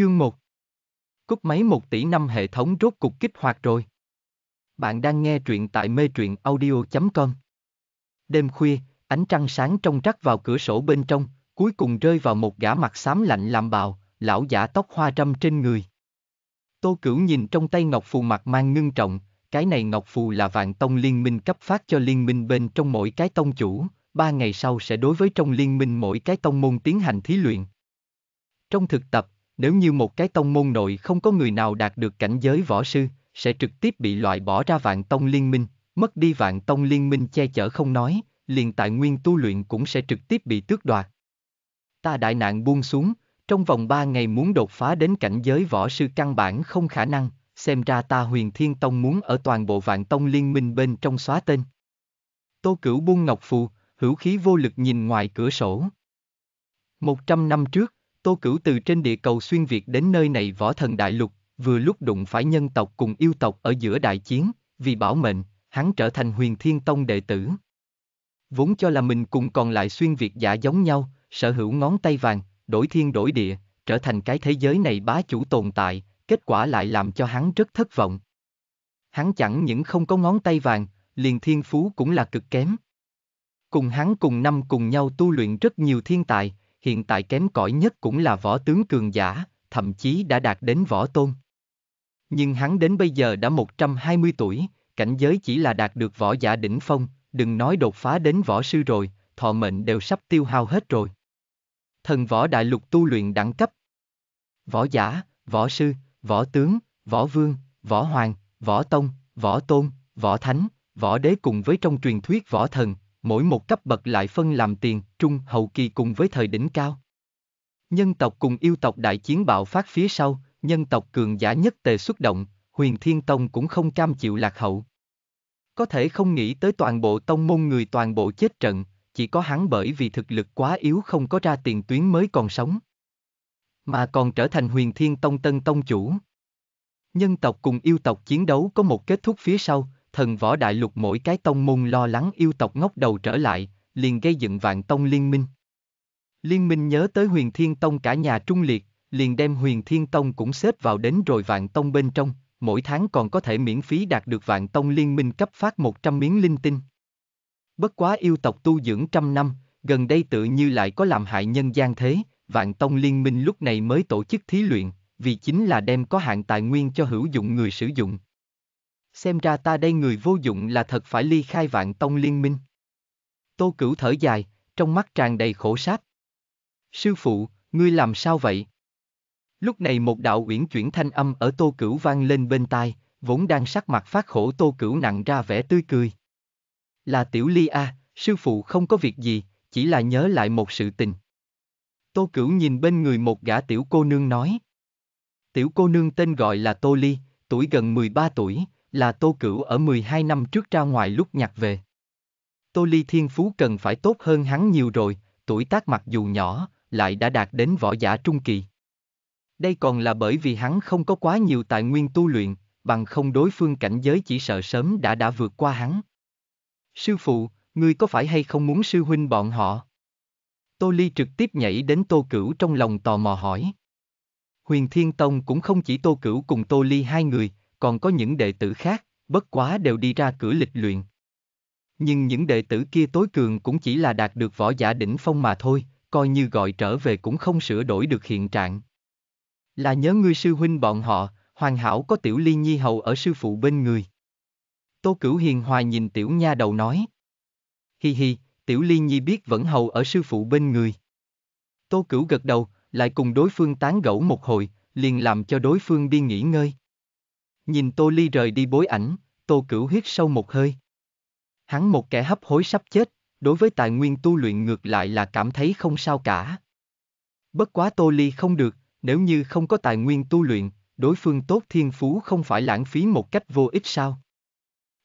Chương 1 Cúp máy 1 tỷ năm hệ thống rốt cục kích hoạt rồi. Bạn đang nghe truyện tại mê truyện audio.com Đêm khuya, ánh trăng sáng trong trắc vào cửa sổ bên trong, cuối cùng rơi vào một gã mặt xám lạnh làm bào, lão giả tóc hoa trăm trên người. Tô Cửu nhìn trong tay Ngọc Phù mặt mang ngưng trọng, cái này Ngọc Phù là vạn tông liên minh cấp phát cho liên minh bên trong mỗi cái tông chủ, ba ngày sau sẽ đối với trong liên minh mỗi cái tông môn tiến hành thí luyện. Trong thực tập, nếu như một cái tông môn nội không có người nào đạt được cảnh giới võ sư, sẽ trực tiếp bị loại bỏ ra vạn tông liên minh, mất đi vạn tông liên minh che chở không nói, liền tài nguyên tu luyện cũng sẽ trực tiếp bị tước đoạt. Ta đại nạn buông xuống, trong vòng ba ngày muốn đột phá đến cảnh giới võ sư căn bản không khả năng, xem ra ta huyền thiên tông muốn ở toàn bộ vạn tông liên minh bên trong xóa tên. Tô Cửu buông ngọc phù, hữu khí vô lực nhìn ngoài cửa sổ. Một trăm năm trước, Tô Cửu từ trên địa cầu xuyên Việt đến nơi này võ thần đại lục, vừa lúc đụng phải nhân tộc cùng yêu tộc ở giữa đại chiến, vì bảo mệnh, hắn trở thành huyền thiên tông đệ tử. Vốn cho là mình cùng còn lại xuyên Việt giả giống nhau, sở hữu ngón tay vàng, đổi thiên đổi địa, trở thành cái thế giới này bá chủ tồn tại, kết quả lại làm cho hắn rất thất vọng. Hắn chẳng những không có ngón tay vàng, liền thiên phú cũng là cực kém. Cùng hắn cùng năm cùng nhau tu luyện rất nhiều thiên tài, hiện tại kém cỏi nhất cũng là võ tướng cường giả, thậm chí đã đạt đến võ tôn. Nhưng hắn đến bây giờ đã 120 tuổi, cảnh giới chỉ là đạt được võ giả đỉnh phong, đừng nói đột phá đến võ sư rồi, thọ mệnh đều sắp tiêu hao hết rồi. Thần võ đại lục tu luyện đẳng cấp. Võ giả, võ sư, võ tướng, võ vương, võ hoàng, võ tông, võ tôn, võ thánh, võ đế cùng với trong truyền thuyết võ thần, mỗi một cấp bậc lại phân làm tiền, trung, hậu kỳ cùng với thời đỉnh cao. Nhân tộc cùng yêu tộc đại chiến bạo phát phía sau, nhân tộc cường giả nhất tề xuất động, huyền thiên tông cũng không cam chịu lạc hậu. Có thể không nghĩ tới toàn bộ tông môn người toàn bộ chết trận, chỉ có hắn bởi vì thực lực quá yếu không có ra tiền tuyến mới còn sống. Mà còn trở thành huyền thiên tông tân tông chủ. Nhân tộc cùng yêu tộc chiến đấu có một kết thúc phía sau, thần võ đại lục mỗi cái tông môn lo lắng yêu tộc ngóc đầu trở lại, liền gây dựng vạn tông liên minh. Liên minh nhớ tới huyền thiên tông cả nhà trung liệt, liền đem huyền thiên tông cũng xếp vào đến rồi vạn tông bên trong, mỗi tháng còn có thể miễn phí đạt được vạn tông liên minh cấp phát 100 miếng linh tinh. Bất quá yêu tộc tu dưỡng trăm năm, gần đây tự như lại có làm hại nhân gian thế, vạn tông liên minh lúc này mới tổ chức thí luyện, vì chính là đem có hạn tài nguyên cho hữu dụng người sử dụng xem ra ta đây người vô dụng là thật phải ly khai vạn tông liên minh. Tô cửu thở dài, trong mắt tràn đầy khổ sát. Sư phụ, ngươi làm sao vậy? Lúc này một đạo uyển chuyển thanh âm ở tô cửu vang lên bên tai, vốn đang sắc mặt phát khổ tô cửu nặng ra vẻ tươi cười. Là tiểu ly a, à, sư phụ không có việc gì, chỉ là nhớ lại một sự tình. Tô cửu nhìn bên người một gã tiểu cô nương nói. Tiểu cô nương tên gọi là Tô Ly, tuổi gần 13 tuổi, là Tô Cửu ở 12 năm trước ra ngoài lúc nhặt về. Tô Ly Thiên Phú cần phải tốt hơn hắn nhiều rồi, tuổi tác mặc dù nhỏ, lại đã đạt đến võ giả trung kỳ. Đây còn là bởi vì hắn không có quá nhiều tài nguyên tu luyện, bằng không đối phương cảnh giới chỉ sợ sớm đã đã vượt qua hắn. Sư phụ, ngươi có phải hay không muốn sư huynh bọn họ? Tô Ly trực tiếp nhảy đến Tô Cửu trong lòng tò mò hỏi. Huyền Thiên Tông cũng không chỉ Tô Cửu cùng Tô Ly hai người, còn có những đệ tử khác, bất quá đều đi ra cửa lịch luyện. Nhưng những đệ tử kia tối cường cũng chỉ là đạt được võ giả đỉnh phong mà thôi, coi như gọi trở về cũng không sửa đổi được hiện trạng. Là nhớ ngươi sư huynh bọn họ, hoàn hảo có tiểu ly nhi hầu ở sư phụ bên người. Tô Cửu Hiền Hoài nhìn tiểu nha đầu nói. Hi hi, tiểu ly nhi biết vẫn hầu ở sư phụ bên người. Tô Cửu gật đầu, lại cùng đối phương tán gẫu một hồi, liền làm cho đối phương đi nghỉ ngơi. Nhìn Tô Ly rời đi bối ảnh, Tô Cửu hít sâu một hơi. Hắn một kẻ hấp hối sắp chết, đối với tài nguyên tu luyện ngược lại là cảm thấy không sao cả. Bất quá Tô Ly không được, nếu như không có tài nguyên tu luyện, đối phương tốt thiên phú không phải lãng phí một cách vô ích sao?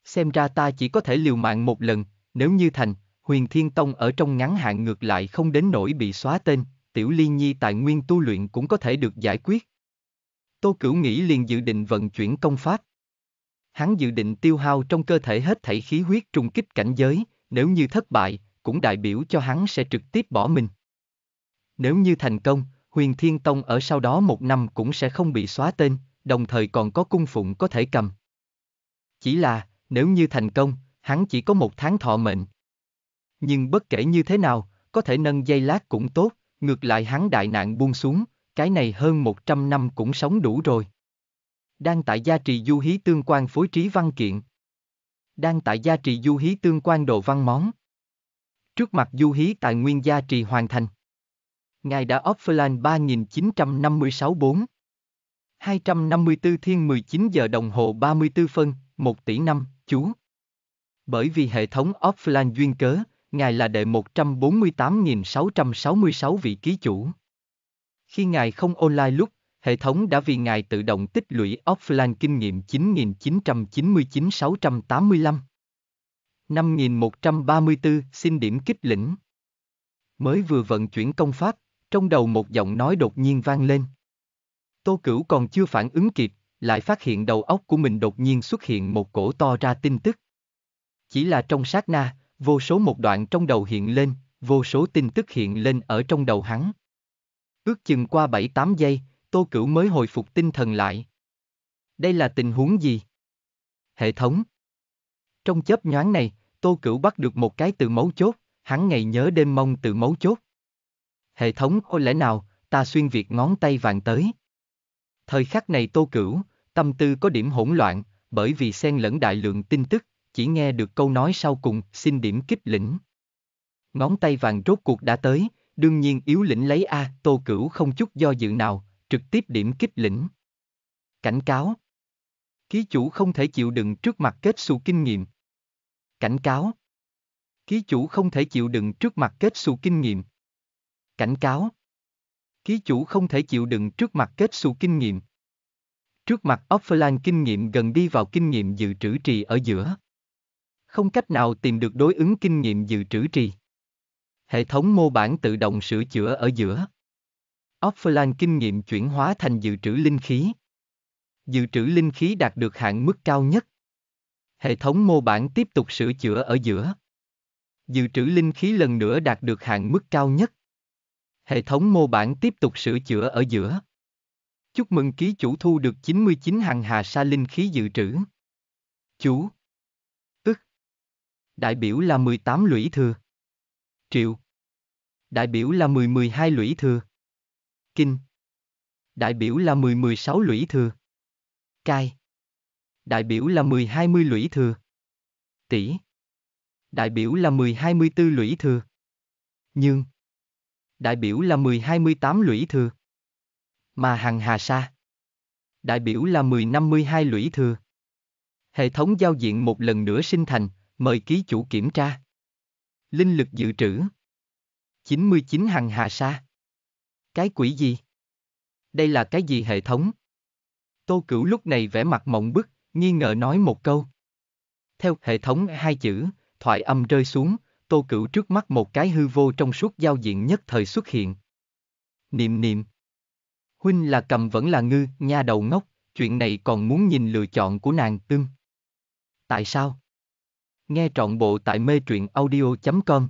Xem ra ta chỉ có thể liều mạng một lần, nếu như thành, huyền thiên tông ở trong ngắn hạn ngược lại không đến nỗi bị xóa tên, tiểu ly nhi tài nguyên tu luyện cũng có thể được giải quyết. Tô Cửu nghĩ liền dự định vận chuyển công pháp. Hắn dự định tiêu hao trong cơ thể hết thảy khí huyết trùng kích cảnh giới, nếu như thất bại, cũng đại biểu cho hắn sẽ trực tiếp bỏ mình. Nếu như thành công, huyền thiên tông ở sau đó một năm cũng sẽ không bị xóa tên, đồng thời còn có cung phụng có thể cầm. Chỉ là, nếu như thành công, hắn chỉ có một tháng thọ mệnh. Nhưng bất kể như thế nào, có thể nâng dây lát cũng tốt, ngược lại hắn đại nạn buông xuống, cái này hơn 100 năm cũng sống đủ rồi. Đang tại gia trì du hí tương quan phối trí văn kiện. Đang tại gia trì du hí tương quan đồ văn món. Trước mặt du hí tài nguyên gia trì hoàn thành. Ngài đã offline 3956 4. 254 thiên 19 giờ đồng hồ 34 phân, 1 tỷ năm, chú. Bởi vì hệ thống offline duyên cớ, Ngài là đệ 148.666 vị ký chủ. Khi ngài không online lúc, hệ thống đã vì ngài tự động tích lũy offline kinh nghiệm 9999-685. 5134 xin điểm kích lĩnh. Mới vừa vận chuyển công pháp, trong đầu một giọng nói đột nhiên vang lên. Tô Cửu còn chưa phản ứng kịp, lại phát hiện đầu óc của mình đột nhiên xuất hiện một cổ to ra tin tức. Chỉ là trong sát na, vô số một đoạn trong đầu hiện lên, vô số tin tức hiện lên ở trong đầu hắn. Ước chừng qua 7-8 giây, Tô Cửu mới hồi phục tinh thần lại. Đây là tình huống gì? Hệ thống. Trong chớp nhoáng này, Tô Cửu bắt được một cái từ mấu chốt, hắn ngày nhớ đêm mong từ mấu chốt. Hệ thống có lẽ nào, ta xuyên việt ngón tay vàng tới. Thời khắc này Tô Cửu, tâm tư có điểm hỗn loạn, bởi vì xen lẫn đại lượng tin tức, chỉ nghe được câu nói sau cùng, xin điểm kích lĩnh. Ngón tay vàng rốt cuộc đã tới, đương nhiên yếu lĩnh lấy A, tô cửu không chút do dự nào, trực tiếp điểm kích lĩnh. Cảnh cáo. Ký chủ không thể chịu đựng trước mặt kết xu kinh nghiệm. Cảnh cáo. Ký chủ không thể chịu đựng trước mặt kết xu kinh nghiệm. Cảnh cáo. Ký chủ không thể chịu đựng trước mặt kết xu kinh nghiệm. Trước mặt offline kinh nghiệm gần đi vào kinh nghiệm dự trữ trì ở giữa. Không cách nào tìm được đối ứng kinh nghiệm dự trữ trì hệ thống mô bản tự động sửa chữa ở giữa. Offline kinh nghiệm chuyển hóa thành dự trữ linh khí. Dự trữ linh khí đạt được hạn mức cao nhất. Hệ thống mô bản tiếp tục sửa chữa ở giữa. Dự trữ linh khí lần nữa đạt được hạn mức cao nhất. Hệ thống mô bản tiếp tục sửa chữa ở giữa. Chúc mừng ký chủ thu được 99 hàng hà sa linh khí dự trữ. Chú. Ức. Đại biểu là 18 lũy thừa. Triệu. Đại biểu là 10-12 lũy thừa. Kinh. Đại biểu là 10-16 lũy thừa. Cai. Đại biểu là 10-20 lũy thừa. Tỷ. Đại biểu là 10-24 lũy thừa. Nhưng. Đại biểu là 10-28 lũy thừa. Mà hằng hà sa. Đại biểu là 10-52 lũy thừa. Hệ thống giao diện một lần nữa sinh thành, mời ký chủ kiểm tra. Linh lực dự trữ 99 hằng hà sa. Cái quỷ gì? Đây là cái gì hệ thống? Tô Cửu lúc này vẻ mặt mộng bức, nghi ngờ nói một câu. Theo hệ thống hai chữ, thoại âm rơi xuống, Tô Cửu trước mắt một cái hư vô trong suốt giao diện nhất thời xuất hiện. Niệm niệm. Huynh là cầm vẫn là ngư, nha đầu ngốc, chuyện này còn muốn nhìn lựa chọn của nàng tương. Tại sao? Nghe trọn bộ tại mê truyện audio.com